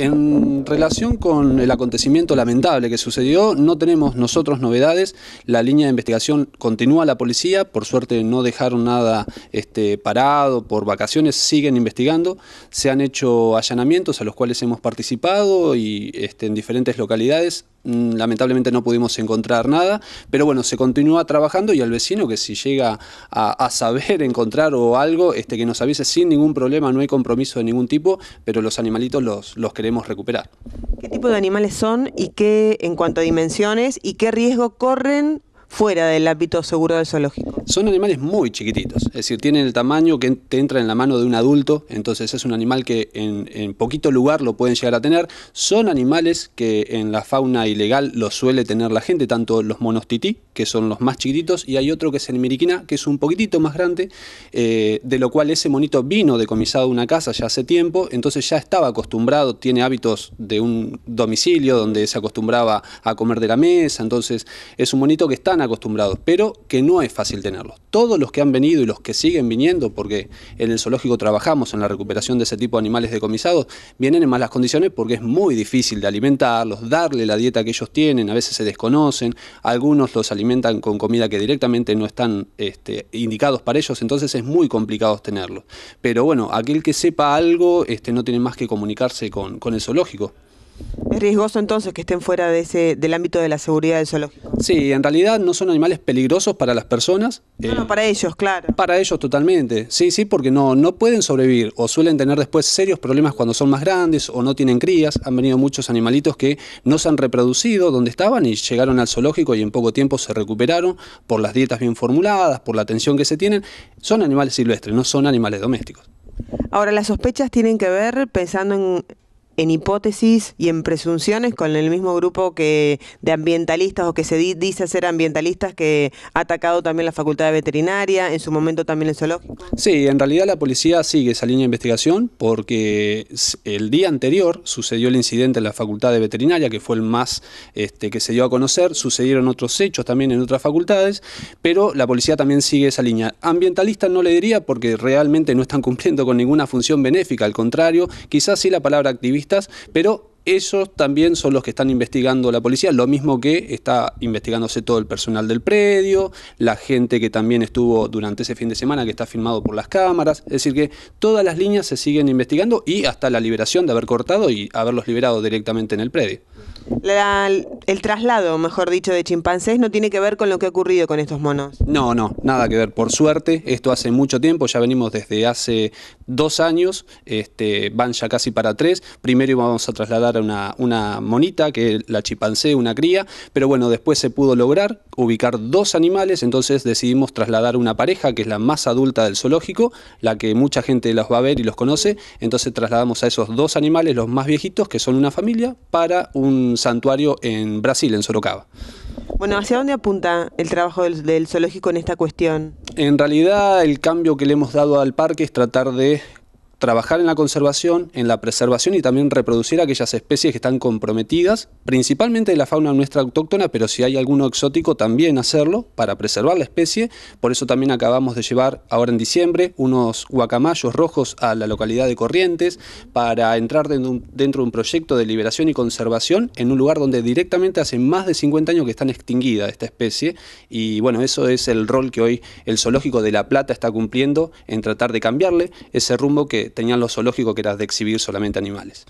en relación con el acontecimiento lamentable que sucedió, no tenemos nosotros novedades. La línea de investigación continúa la policía, por suerte no dejaron nada este, parado por vacaciones, siguen investigando. Se han hecho allanamientos a los cuales hemos participado y este, en diferentes localidades Mm, lamentablemente no pudimos encontrar nada, pero bueno, se continúa trabajando y al vecino que si llega a, saber encontrar o algo, este, que nos avise sin ningún problema, no hay compromiso de ningún tipo, pero los animalitos los, los queremos recuperar. ¿Qué tipo de animales son y qué en cuanto a dimensiones y qué riesgo corren fuera del ámbito seguro del zoológico? Son animales muy chiquititos, es decir, tienen el tamaño que te entra en la mano de un adulto, entonces es un animal que en, poquito lugar lo pueden llegar a tener. Son animales que en la fauna ilegal lo suele tener la gente, tanto los monos tití, que son los más chiquititos, y hay otro que es el miriquina, que es un poquitito más grande, eh, de lo cual ese monito vino decomisado de una casa ya hace tiempo, entonces ya estaba acostumbrado, tiene hábitos de un domicilio donde se acostumbraba a comer de la mesa, entonces es un monito que están acostumbrados, pero que no es fácil tener. Todos los que han venido y los que siguen viniendo, porque en el zoológico trabajamos en la recuperación de ese tipo de animales decomisados, vienen en malas condiciones porque es muy difícil de alimentarlos, darle la dieta que ellos tienen, a veces se desconocen, algunos los alimentan con comida que directamente no están este, indicados para ellos, entonces es muy complicado tenerlos. Pero bueno, aquel que sepa algo este, no tiene más que comunicarse con el zoológico. ¿Es riesgoso entonces que estén fuera de ese, del ámbito de la seguridad del zoológico? Sí, en realidad no son animales peligrosos para las personas. Eh, no, para ellos, claro. Para ellos totalmente. Sí, sí, porque no, no pueden sobrevivir o suelen tener después serios problemas cuando son más grandes o no tienen crías. Han venido muchos animalitos que no se han reproducido donde estaban y llegaron al zoológico y en poco tiempo se recuperaron por las dietas bien formuladas, por la atención que se tienen. Son animales silvestres, no son animales domésticos. Ahora, las sospechas tienen que ver, pensando en, en hipótesis y en presunciones con el mismo grupo que de ambientalistas o que se dice ser ambientalistas que ha atacado también la Facultad de Veterinaria, en su momento también el zoológico? Sí, en realidad la policía sigue esa línea de investigación porque el día anterior sucedió el incidente en la Facultad de Veterinaria, que fue el más este, que se dio a conocer, sucedieron otros hechos también en otras facultades, pero la policía también sigue esa línea. Ambientalista no le diría porque realmente no están cumpliendo con ninguna función benéfica, al contrario, quizás sí la palabra activista pero esos también son los que están investigando la policía, lo mismo que está investigándose todo el personal del predio, la gente que también estuvo durante ese fin de semana, que está filmado por las cámaras, es decir, que todas las líneas se siguen investigando y hasta la liberación de haber cortado y haberlos liberado directamente en el predio. el traslado, mejor dicho, de chimpancés no tiene que ver con lo que ha ocurrido con estos monos. No, no, nada que ver. Por suerte, esto hace mucho tiempo, ya venimos desde hace dos años, este, van ya casi para tres. Primero vamos a trasladar una, monita que la chipancé una cría, pero bueno, después se pudo lograr ubicar dos animales, entonces decidimos trasladar una pareja que es la más adulta del zoológico, la que mucha gente los va a ver y los conoce, entonces trasladamos a esos dos animales, los más viejitos, que son una familia, para un santuario en Brasil, en Sorocaba. Bueno, ¿hacia dónde apunta el trabajo del zoológico en esta cuestión? En realidad el cambio que le hemos dado al parque es tratar de trabajar en la conservación, en la preservación y también reproducir aquellas especies que están comprometidas, principalmente de la fauna nuestra autóctona, pero si hay alguno exótico también hacerlo para preservar la especie. Por eso también acabamos de llevar ahora en diciembre unos guacamayos rojos a la localidad de Corrientes para entrar dentro de un proyecto de liberación y conservación en un lugar donde directamente hace más de 50 años que están extinguida esta especie y bueno, eso es el rol que hoy el zoológico de La Plata está cumpliendo en tratar de cambiarle ese rumbo que tenían lo zoológico que era de exhibir solamente animales.